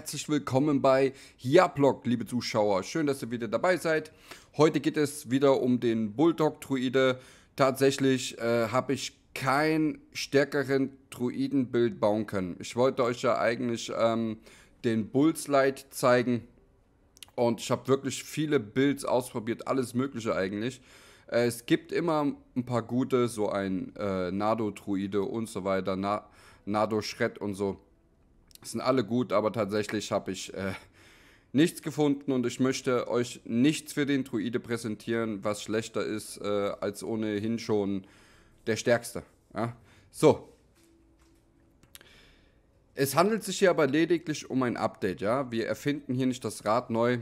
herzlich willkommen bei Jablog, liebe Zuschauer. Schön, dass ihr wieder dabei seid. Heute geht es wieder um den Bulldog-Druide. Tatsächlich äh, habe ich kein stärkeren Druidenbild bauen können. Ich wollte euch ja eigentlich ähm, den Bullslight zeigen und ich habe wirklich viele Builds ausprobiert, alles mögliche eigentlich. Äh, es gibt immer ein paar gute, so ein äh, Nado-Druide und so weiter, Na Nado-Schred und so. Sind alle gut, aber tatsächlich habe ich äh, nichts gefunden und ich möchte euch nichts für den Druide präsentieren, was schlechter ist äh, als ohnehin schon der stärkste. Ja? So. Es handelt sich hier aber lediglich um ein Update, ja. Wir erfinden hier nicht das Rad neu.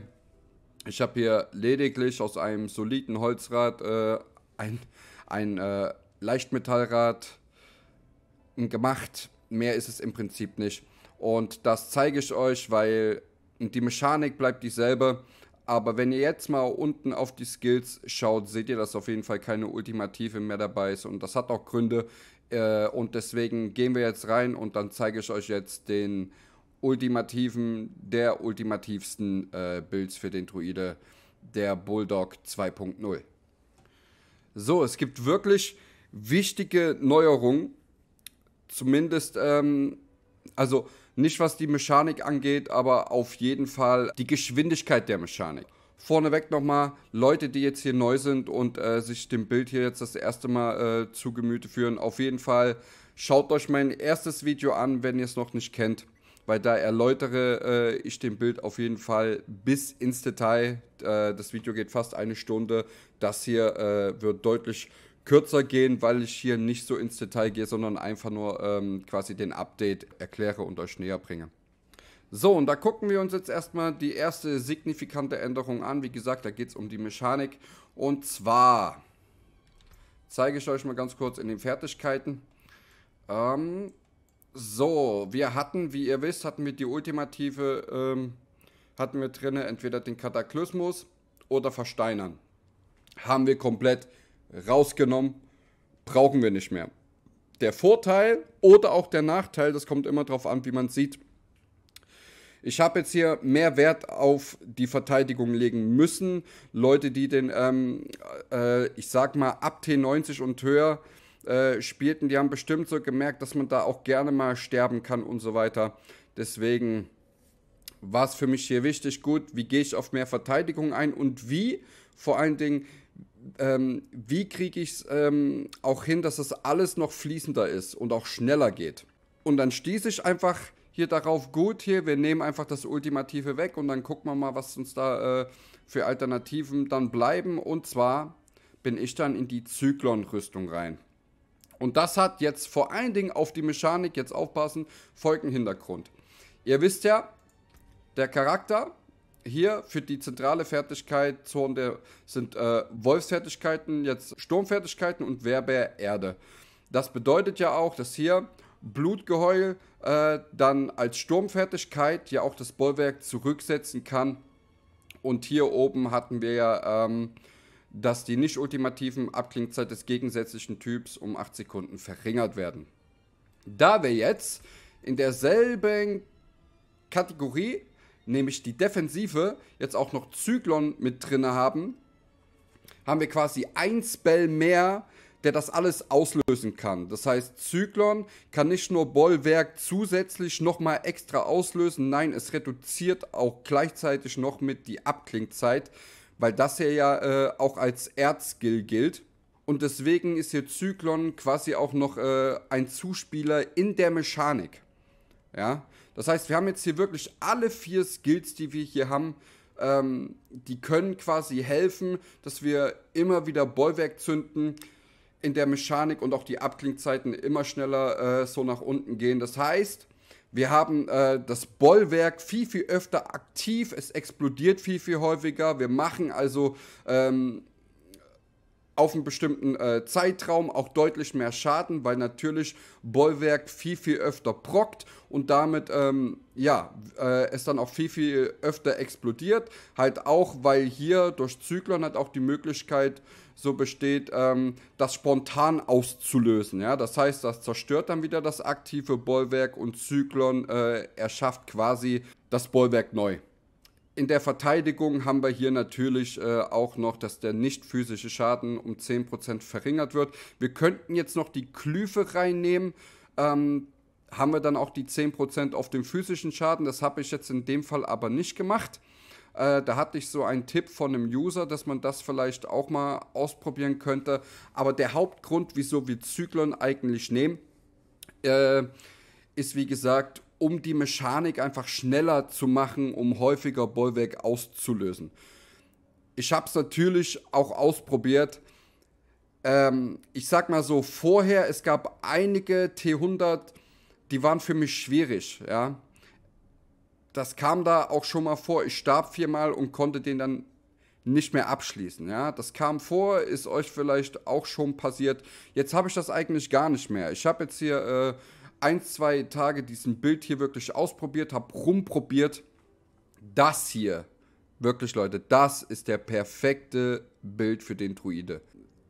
Ich habe hier lediglich aus einem soliden Holzrad äh, ein, ein äh, Leichtmetallrad gemacht. Mehr ist es im Prinzip nicht. Und das zeige ich euch, weil die Mechanik bleibt dieselbe. Aber wenn ihr jetzt mal unten auf die Skills schaut, seht ihr, dass auf jeden Fall keine Ultimative mehr dabei ist. Und das hat auch Gründe. Äh, und deswegen gehen wir jetzt rein und dann zeige ich euch jetzt den ultimativen, der ultimativsten äh, Builds für den Druide, der Bulldog 2.0. So, es gibt wirklich wichtige Neuerungen. Zumindest ähm, also nicht was die Mechanik angeht, aber auf jeden Fall die Geschwindigkeit der Mechanik. Vorneweg nochmal, Leute, die jetzt hier neu sind und äh, sich dem Bild hier jetzt das erste Mal äh, zu Gemüte führen, auf jeden Fall schaut euch mein erstes Video an, wenn ihr es noch nicht kennt, weil da erläutere äh, ich dem Bild auf jeden Fall bis ins Detail. Äh, das Video geht fast eine Stunde. Das hier äh, wird deutlich kürzer gehen, weil ich hier nicht so ins Detail gehe, sondern einfach nur ähm, quasi den Update erkläre und euch näher bringe. So, und da gucken wir uns jetzt erstmal die erste signifikante Änderung an. Wie gesagt, da geht es um die Mechanik. Und zwar zeige ich euch mal ganz kurz in den Fertigkeiten. Ähm, so, wir hatten, wie ihr wisst, hatten wir die ultimative, ähm, hatten wir drinne entweder den Kataklysmus oder Versteinern. Haben wir komplett rausgenommen, brauchen wir nicht mehr. Der Vorteil oder auch der Nachteil, das kommt immer darauf an, wie man sieht. Ich habe jetzt hier mehr Wert auf die Verteidigung legen müssen. Leute, die den, ähm, äh, ich sag mal, ab T90 und höher äh, spielten, die haben bestimmt so gemerkt, dass man da auch gerne mal sterben kann und so weiter. Deswegen war es für mich hier wichtig, gut, wie gehe ich auf mehr Verteidigung ein und wie vor allen Dingen, ähm, wie kriege ich es ähm, auch hin, dass das alles noch fließender ist und auch schneller geht. Und dann stieß ich einfach hier darauf, gut, hier, wir nehmen einfach das Ultimative weg und dann gucken wir mal, was uns da äh, für Alternativen dann bleiben. Und zwar bin ich dann in die Zyklon-Rüstung rein. Und das hat jetzt vor allen Dingen auf die Mechanik, jetzt aufpassen, folgenden Hintergrund. Ihr wisst ja, der Charakter hier für die zentrale Fertigkeit Zone sind äh, Wolfsfertigkeiten, jetzt Sturmfertigkeiten und Werbeer Erde. Das bedeutet ja auch, dass hier Blutgeheul äh, dann als Sturmfertigkeit ja auch das Bollwerk zurücksetzen kann. Und hier oben hatten wir ja, ähm, dass die nicht-ultimativen Abklingzeit des gegensätzlichen Typs um 8 Sekunden verringert werden. Da wir jetzt in derselben Kategorie nämlich die Defensive, jetzt auch noch Zyklon mit drin haben, haben wir quasi ein Spell mehr, der das alles auslösen kann. Das heißt, Zyklon kann nicht nur Bollwerk zusätzlich nochmal extra auslösen, nein, es reduziert auch gleichzeitig noch mit die Abklingzeit, weil das hier ja äh, auch als Erdskill gilt. Und deswegen ist hier Zyklon quasi auch noch äh, ein Zuspieler in der Mechanik. Ja, das heißt, wir haben jetzt hier wirklich alle vier Skills, die wir hier haben, ähm, die können quasi helfen, dass wir immer wieder Bollwerk zünden in der Mechanik und auch die Abklingzeiten immer schneller äh, so nach unten gehen. Das heißt, wir haben äh, das Bollwerk viel, viel öfter aktiv, es explodiert viel, viel häufiger. Wir machen also ähm, auf einen bestimmten äh, Zeitraum auch deutlich mehr Schaden, weil natürlich Bollwerk viel, viel öfter prockt und damit ähm, ja, äh, es dann auch viel, viel öfter explodiert. Halt auch, weil hier durch Zyklon hat auch die Möglichkeit so besteht, ähm, das spontan auszulösen. Ja? Das heißt, das zerstört dann wieder das aktive Bollwerk und Zyklon äh, erschafft quasi das Bollwerk neu in der Verteidigung haben wir hier natürlich äh, auch noch, dass der nicht physische Schaden um 10% verringert wird. Wir könnten jetzt noch die Klüfe reinnehmen. Ähm, haben wir dann auch die 10% auf dem physischen Schaden. Das habe ich jetzt in dem Fall aber nicht gemacht. Äh, da hatte ich so einen Tipp von einem User, dass man das vielleicht auch mal ausprobieren könnte. Aber der Hauptgrund, wieso wir Zyklon eigentlich nehmen, äh, ist wie gesagt, um die Mechanik einfach schneller zu machen, um häufiger Bollwerk auszulösen. Ich habe es natürlich auch ausprobiert. Ähm, ich sag mal so, vorher, es gab einige T100, die waren für mich schwierig, ja. Das kam da auch schon mal vor. Ich starb viermal und konnte den dann nicht mehr abschließen, ja. Das kam vor, ist euch vielleicht auch schon passiert. Jetzt habe ich das eigentlich gar nicht mehr. Ich habe jetzt hier äh, ein, zwei Tage diesen Bild hier wirklich ausprobiert, habe rumprobiert. Das hier, wirklich Leute, das ist der perfekte Bild für den Druide.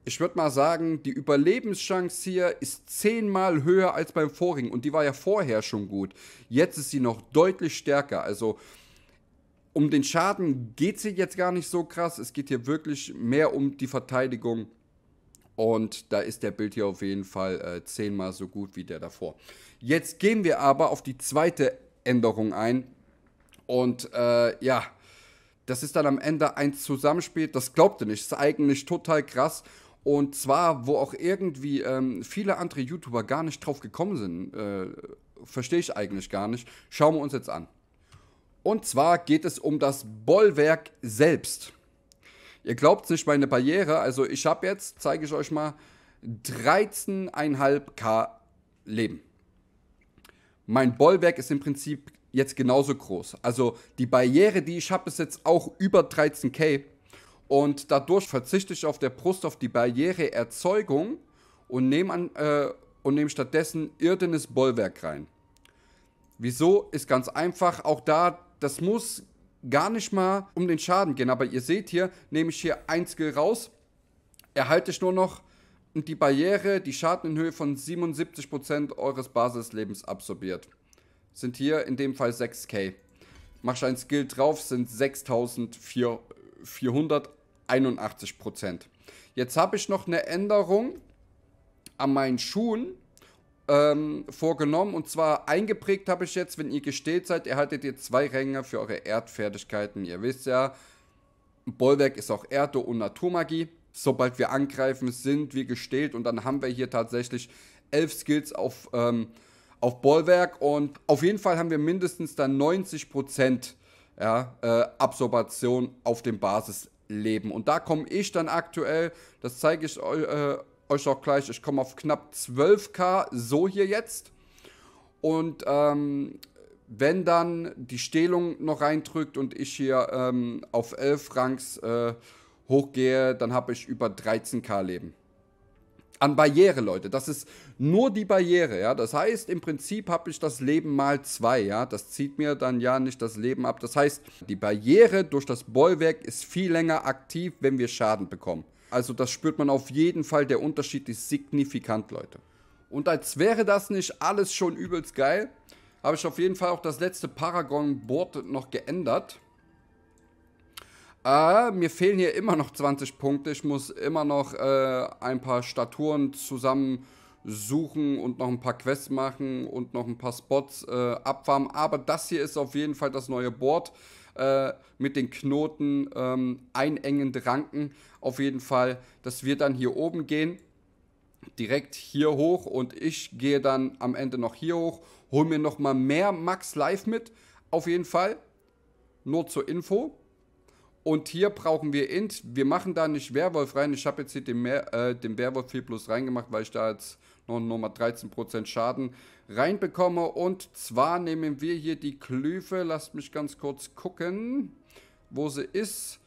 Ich würde mal sagen, die Überlebenschance hier ist zehnmal höher als beim vorigen und die war ja vorher schon gut. Jetzt ist sie noch deutlich stärker. Also um den Schaden geht sie jetzt gar nicht so krass. Es geht hier wirklich mehr um die Verteidigung und da ist der Bild hier auf jeden Fall äh, zehnmal so gut wie der davor. Jetzt gehen wir aber auf die zweite Änderung ein. Und äh, ja, das ist dann am Ende ein Zusammenspiel, das glaubt ihr nicht, das ist eigentlich total krass. Und zwar, wo auch irgendwie ähm, viele andere YouTuber gar nicht drauf gekommen sind, äh, verstehe ich eigentlich gar nicht. Schauen wir uns jetzt an. Und zwar geht es um das Bollwerk selbst. Ihr glaubt nicht meine Barriere. Also ich habe jetzt, zeige ich euch mal, 13,5k Leben. Mein Bollwerk ist im Prinzip jetzt genauso groß. Also die Barriere, die ich habe, ist jetzt auch über 13k. Und dadurch verzichte ich auf der Brust auf die Barriereerzeugung und nehme an äh, und nehme stattdessen irdenes Bollwerk rein. Wieso ist ganz einfach, auch da, das muss gar nicht mal um den Schaden gehen. Aber ihr seht hier, nehme ich hier ein Skill raus, erhalte ich nur noch die Barriere, die Schaden in Höhe von 77% eures Basislebens absorbiert. Sind hier in dem Fall 6k. Mach ein Skill drauf, sind 6481%. Jetzt habe ich noch eine Änderung an meinen Schuhen ähm, vorgenommen. Und zwar eingeprägt habe ich jetzt, wenn ihr gestellt seid, erhaltet ihr zwei Ränge für eure Erdfertigkeiten. Ihr wisst ja, Bollwerk ist auch Erde und Naturmagie. Sobald wir angreifen, sind wir gestählt und dann haben wir hier tatsächlich elf Skills auf, ähm, auf Bollwerk und auf jeden Fall haben wir mindestens dann 90% ja, äh, Absorption auf dem Basisleben. Und da komme ich dann aktuell, das zeige ich eu, äh, euch auch gleich, ich komme auf knapp 12k, so hier jetzt. Und ähm, wenn dann die Stehlung noch reindrückt und ich hier ähm, auf 11 Ranks äh, hochgehe, dann habe ich über 13k Leben. An Barriere, Leute. Das ist nur die Barriere, ja. Das heißt, im Prinzip habe ich das Leben mal zwei, ja. Das zieht mir dann ja nicht das Leben ab. Das heißt, die Barriere durch das Bollwerk ist viel länger aktiv, wenn wir Schaden bekommen. Also das spürt man auf jeden Fall. Der Unterschied ist signifikant, Leute. Und als wäre das nicht alles schon übelst geil, habe ich auf jeden Fall auch das letzte Paragon-Board noch geändert. Äh, mir fehlen hier immer noch 20 Punkte. Ich muss immer noch äh, ein paar Staturen zusammensuchen und noch ein paar Quests machen und noch ein paar Spots äh, abfarmen. Aber das hier ist auf jeden Fall das neue Board. Äh, mit den Knoten ähm, einengend ranken. Auf jeden Fall, dass wir dann hier oben gehen, direkt hier hoch und ich gehe dann am Ende noch hier hoch, hol mir nochmal mehr Max Live mit. Auf jeden Fall, nur zur Info. Und hier brauchen wir Int. Wir machen da nicht Werwolf rein. Ich habe jetzt hier den, Mehr, äh, den Werwolf 4 Plus reingemacht, weil ich da jetzt noch nochmal 13% Schaden reinbekomme. Und zwar nehmen wir hier die Klüfe. Lasst mich ganz kurz gucken, wo sie ist.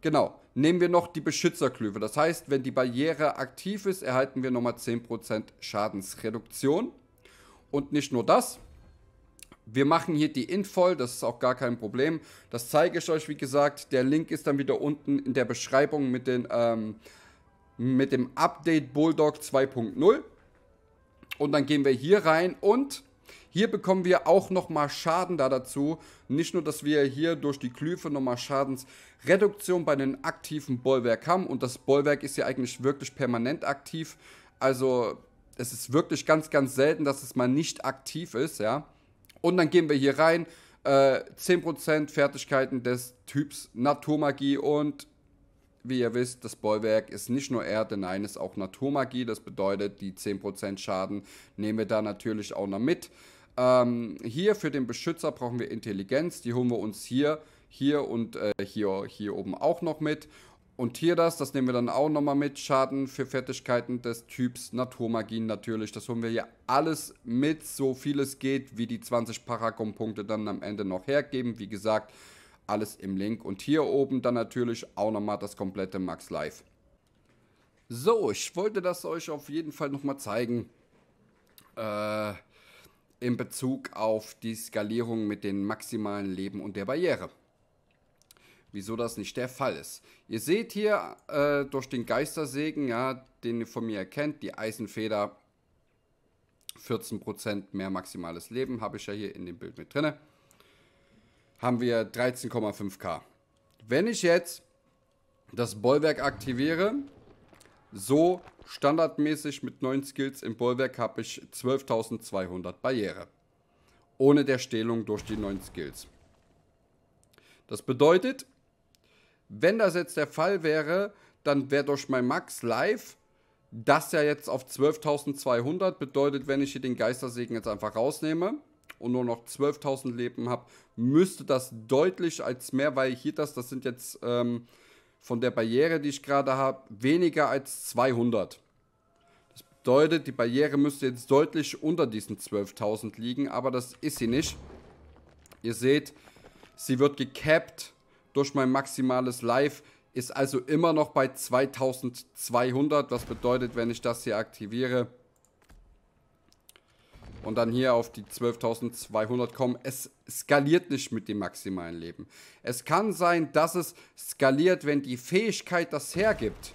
Genau, nehmen wir noch die Beschützerklüfe. Das heißt, wenn die Barriere aktiv ist, erhalten wir nochmal 10% Schadensreduktion. Und nicht nur das, wir machen hier die Int das ist auch gar kein Problem. Das zeige ich euch, wie gesagt. Der Link ist dann wieder unten in der Beschreibung mit, den, ähm, mit dem Update Bulldog 2.0. Und dann gehen wir hier rein und hier bekommen wir auch nochmal Schaden da dazu. Nicht nur, dass wir hier durch die Glyphe nochmal Schadensreduktion bei den aktiven Bollwerk haben. Und das Bollwerk ist ja eigentlich wirklich permanent aktiv. Also es ist wirklich ganz, ganz selten, dass es mal nicht aktiv ist, ja. Und dann gehen wir hier rein. Äh, 10% Fertigkeiten des Typs Naturmagie und wie ihr wisst, das Bollwerk ist nicht nur Erde, nein, ist auch Naturmagie. Das bedeutet, die 10% Schaden nehmen wir da natürlich auch noch mit. Ähm, hier für den Beschützer brauchen wir Intelligenz. Die holen wir uns hier, hier und äh, hier, hier oben auch noch mit. Und hier das, das nehmen wir dann auch nochmal mit. Schaden für Fertigkeiten des Typs Naturmagie natürlich. Das holen wir hier alles mit, so viel es geht, wie die 20 Paragon-Punkte dann am Ende noch hergeben. Wie gesagt, alles im Link. Und hier oben dann natürlich auch nochmal das komplette Max Live. So, ich wollte das euch auf jeden Fall nochmal zeigen. Äh, in Bezug auf die Skalierung mit dem maximalen Leben und der Barriere. Wieso das nicht der Fall ist. Ihr seht hier äh, durch den Geistersegen, ja, den ihr von mir erkennt, die Eisenfeder 14% mehr maximales Leben habe ich ja hier in dem Bild mit drinne haben wir 13,5k. Wenn ich jetzt das Bollwerk aktiviere, so standardmäßig mit 9 Skills im Bollwerk habe ich 12.200 Barriere. Ohne der Stehlung durch die 9 Skills. Das bedeutet, wenn das jetzt der Fall wäre, dann wäre durch mein Max Live das ja jetzt auf 12.200. Bedeutet, wenn ich hier den Geistersegen jetzt einfach rausnehme, und nur noch 12.000 Leben habe, müsste das deutlich als mehr, weil hier das, das sind jetzt ähm, von der Barriere, die ich gerade habe, weniger als 200. Das bedeutet, die Barriere müsste jetzt deutlich unter diesen 12.000 liegen, aber das ist sie nicht. Ihr seht, sie wird gecapped durch mein maximales Live, ist also immer noch bei 2200, was bedeutet, wenn ich das hier aktiviere, und dann hier auf die 12.200 kommen. Es skaliert nicht mit dem maximalen Leben. Es kann sein, dass es skaliert, wenn die Fähigkeit das hergibt.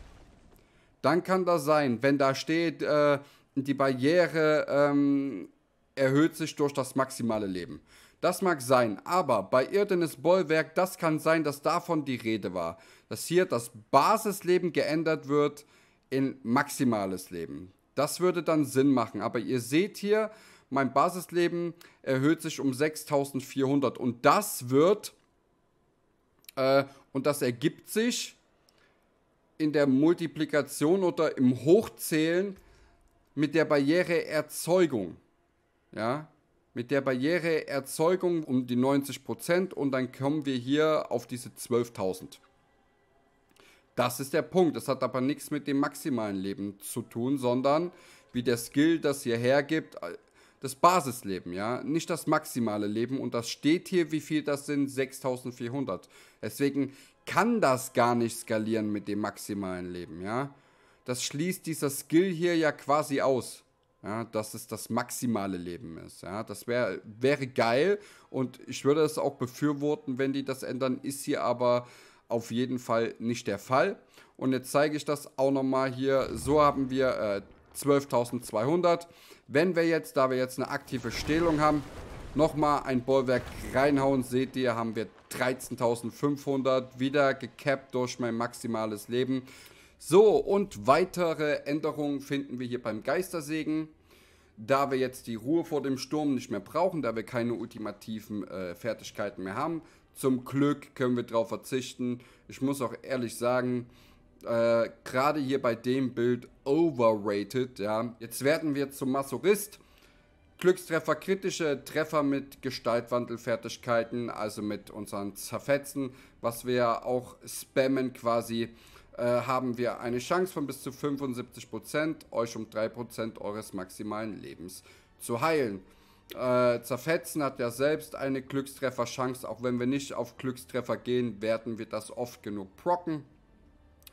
Dann kann das sein, wenn da steht, äh, die Barriere ähm, erhöht sich durch das maximale Leben. Das mag sein, aber bei Irdenes Bollwerk, das kann sein, dass davon die Rede war. Dass hier das Basisleben geändert wird in maximales Leben. Das würde dann Sinn machen. Aber ihr seht hier, mein Basisleben erhöht sich um 6400 und das wird äh, und das ergibt sich in der Multiplikation oder im Hochzählen mit der Barriereerzeugung. Ja, mit der Barriereerzeugung um die 90% Prozent und dann kommen wir hier auf diese 12.000. Das ist der Punkt. Das hat aber nichts mit dem maximalen Leben zu tun, sondern wie der Skill das hier hergibt, das Basisleben, ja, nicht das maximale Leben. Und das steht hier, wie viel das sind, 6400. Deswegen kann das gar nicht skalieren mit dem maximalen Leben, ja. Das schließt dieser Skill hier ja quasi aus, ja, dass es das maximale Leben ist, ja. Das wär, wäre geil und ich würde es auch befürworten, wenn die das ändern, ist hier aber auf jeden Fall nicht der Fall. Und jetzt zeige ich das auch nochmal hier. So haben wir äh, 12.200. Wenn wir jetzt, da wir jetzt eine aktive Stehlung haben, nochmal ein Bollwerk reinhauen, seht ihr, haben wir 13.500, wieder gecapped durch mein maximales Leben. So, und weitere Änderungen finden wir hier beim Geistersägen. Da wir jetzt die Ruhe vor dem Sturm nicht mehr brauchen, da wir keine ultimativen äh, Fertigkeiten mehr haben, zum Glück können wir darauf verzichten. Ich muss auch ehrlich sagen, äh, gerade hier bei dem Bild overrated. Ja. Jetzt werden wir zum Masurist. Glückstreffer, kritische Treffer mit Gestaltwandelfertigkeiten, also mit unseren Zerfetzen, was wir ja auch spammen quasi, äh, haben wir eine Chance von bis zu 75%, euch um 3% eures maximalen Lebens zu heilen. Äh, Zerfetzen hat ja selbst eine Glückstreffer-Chance, auch wenn wir nicht auf Glückstreffer gehen, werden wir das oft genug procken.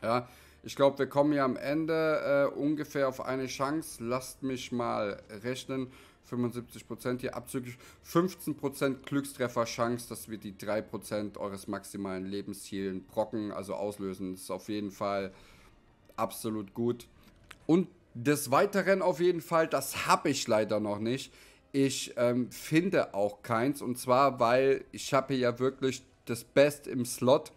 Ja, ich glaube, wir kommen hier am Ende äh, ungefähr auf eine Chance. Lasst mich mal rechnen. 75% hier abzüglich 15% Glückstrefferchance, dass wir die 3% eures maximalen Lebenszielen brocken, also auslösen. Das ist auf jeden Fall absolut gut. Und des Weiteren auf jeden Fall, das habe ich leider noch nicht. Ich ähm, finde auch keins und zwar, weil ich habe ja wirklich das Best im Slot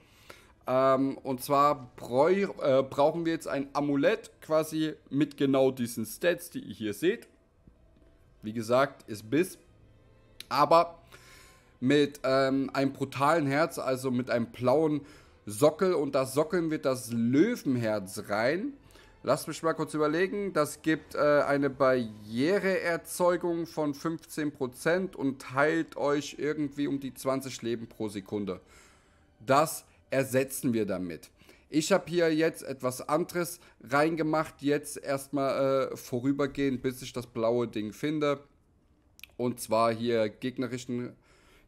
ähm, und zwar äh, brauchen wir jetzt ein Amulett quasi mit genau diesen Stats, die ihr hier seht. Wie gesagt, ist Biss. Aber mit ähm, einem brutalen Herz, also mit einem blauen Sockel. Und da sockeln wir das Löwenherz rein. Lasst mich mal kurz überlegen. Das gibt äh, eine Barriereerzeugung von 15% und teilt euch irgendwie um die 20 Leben pro Sekunde. Das ist ersetzen wir damit. Ich habe hier jetzt etwas anderes reingemacht, jetzt erstmal äh, vorübergehend, bis ich das blaue Ding finde. Und zwar hier gegnerischen,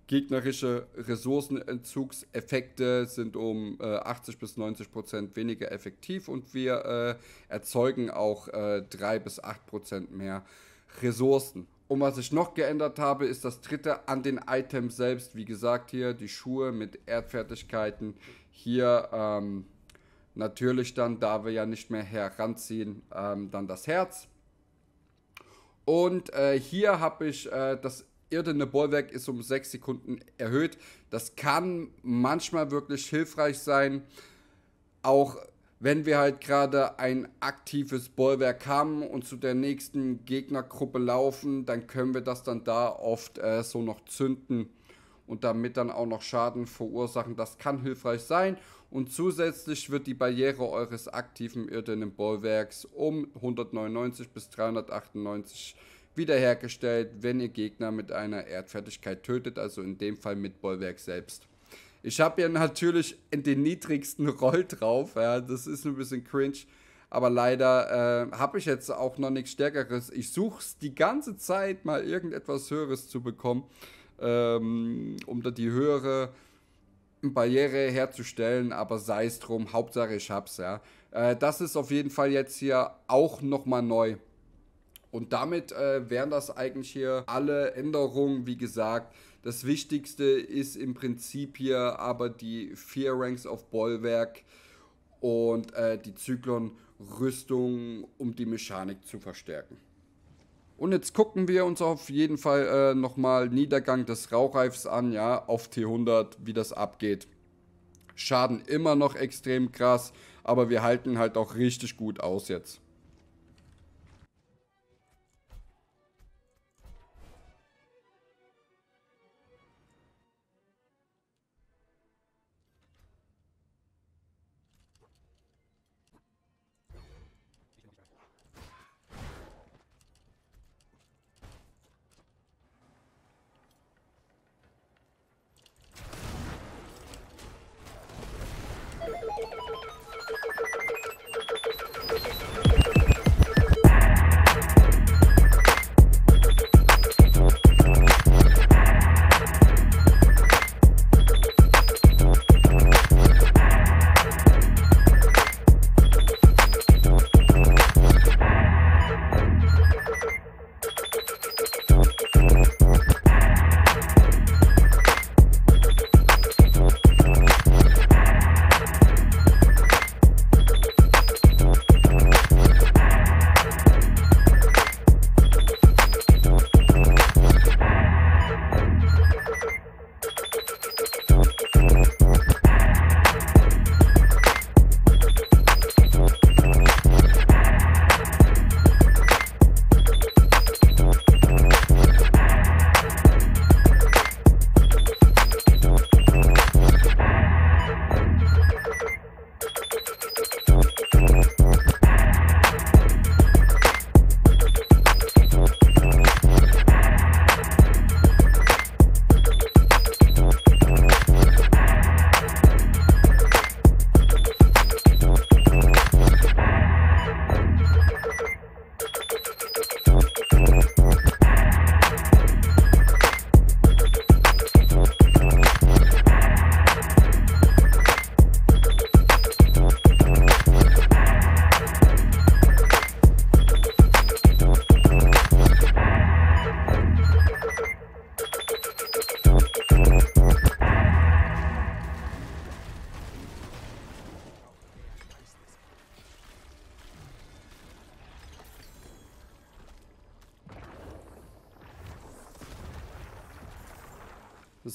gegnerische Ressourcenentzugseffekte sind um äh, 80 bis 90 Prozent weniger effektiv und wir äh, erzeugen auch äh, 3 bis 8 Prozent mehr Ressourcen. Und was ich noch geändert habe, ist das dritte an den Items selbst. Wie gesagt, hier die Schuhe mit Erdfertigkeiten. Hier ähm, natürlich dann, da wir ja nicht mehr heranziehen, ähm, dann das Herz. Und äh, hier habe ich äh, das irdene Bollwerk ist um 6 Sekunden erhöht. Das kann manchmal wirklich hilfreich sein. Auch wenn wir halt gerade ein aktives Bollwerk haben und zu der nächsten Gegnergruppe laufen, dann können wir das dann da oft äh, so noch zünden und damit dann auch noch Schaden verursachen. Das kann hilfreich sein. Und zusätzlich wird die Barriere eures aktiven irdenen Bollwerks um 199 bis 398 wiederhergestellt, wenn ihr Gegner mit einer Erdfertigkeit tötet, also in dem Fall mit Bollwerk selbst. Ich habe ja natürlich den niedrigsten Roll drauf. Ja, das ist ein bisschen cringe. Aber leider äh, habe ich jetzt auch noch nichts Stärkeres. Ich suche es die ganze Zeit, mal irgendetwas Höheres zu bekommen, ähm, um da die höhere Barriere herzustellen. Aber sei es drum, Hauptsache ich hab's, ja. Äh, das ist auf jeden Fall jetzt hier auch nochmal neu. Und damit äh, wären das eigentlich hier alle Änderungen, wie gesagt. Das Wichtigste ist im Prinzip hier aber die vier Ranks auf Bollwerk und äh, die Zyklon-Rüstung, um die Mechanik zu verstärken. Und jetzt gucken wir uns auf jeden Fall äh, nochmal Niedergang des Rauchreifs an, ja, auf T100, wie das abgeht. Schaden immer noch extrem krass, aber wir halten halt auch richtig gut aus jetzt.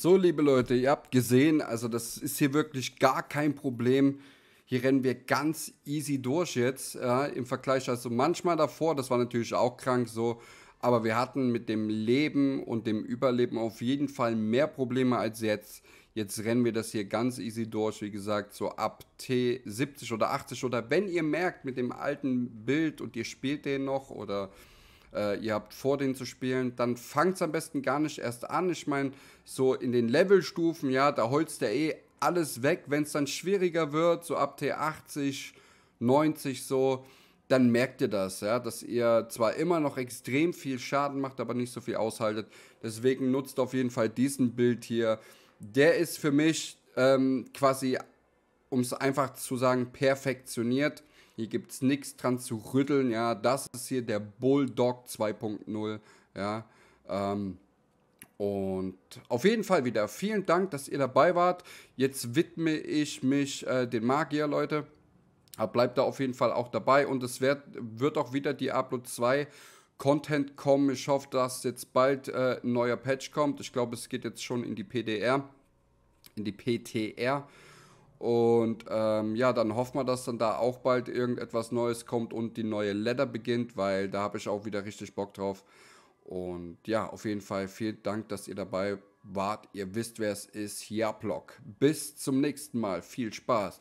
So, liebe Leute, ihr habt gesehen, also das ist hier wirklich gar kein Problem. Hier rennen wir ganz easy durch jetzt ja, im Vergleich. Also manchmal davor, das war natürlich auch krank so, aber wir hatten mit dem Leben und dem Überleben auf jeden Fall mehr Probleme als jetzt. Jetzt rennen wir das hier ganz easy durch, wie gesagt, so ab T70 oder 80 oder wenn ihr merkt mit dem alten Bild und ihr spielt den noch oder äh, ihr habt vor, den zu spielen, dann fangt es am besten gar nicht erst an. Ich meine, so in den Levelstufen, ja, da holst der eh alles weg. Wenn es dann schwieriger wird, so ab T80, 90 so, dann merkt ihr das, ja, dass ihr zwar immer noch extrem viel Schaden macht, aber nicht so viel aushaltet. Deswegen nutzt auf jeden Fall diesen Bild hier. Der ist für mich ähm, quasi, um es einfach zu sagen, perfektioniert. Hier gibt es nichts dran zu rütteln. Ja, das ist hier der Bulldog 2.0. Ja, ähm, und auf jeden Fall wieder vielen Dank, dass ihr dabei wart. Jetzt widme ich mich äh, den Magier, Leute. Aber bleibt da auf jeden Fall auch dabei. Und es wird, wird auch wieder Diablo 2 Content kommen. Ich hoffe, dass jetzt bald äh, ein neuer Patch kommt. Ich glaube, es geht jetzt schon in die PDR, in die PTR. Und ähm, ja, dann hoffen wir, dass dann da auch bald irgendetwas Neues kommt und die neue Ladder beginnt, weil da habe ich auch wieder richtig Bock drauf. Und ja, auf jeden Fall vielen Dank, dass ihr dabei wart. Ihr wisst, wer es ist. Ja, Block. Bis zum nächsten Mal. Viel Spaß.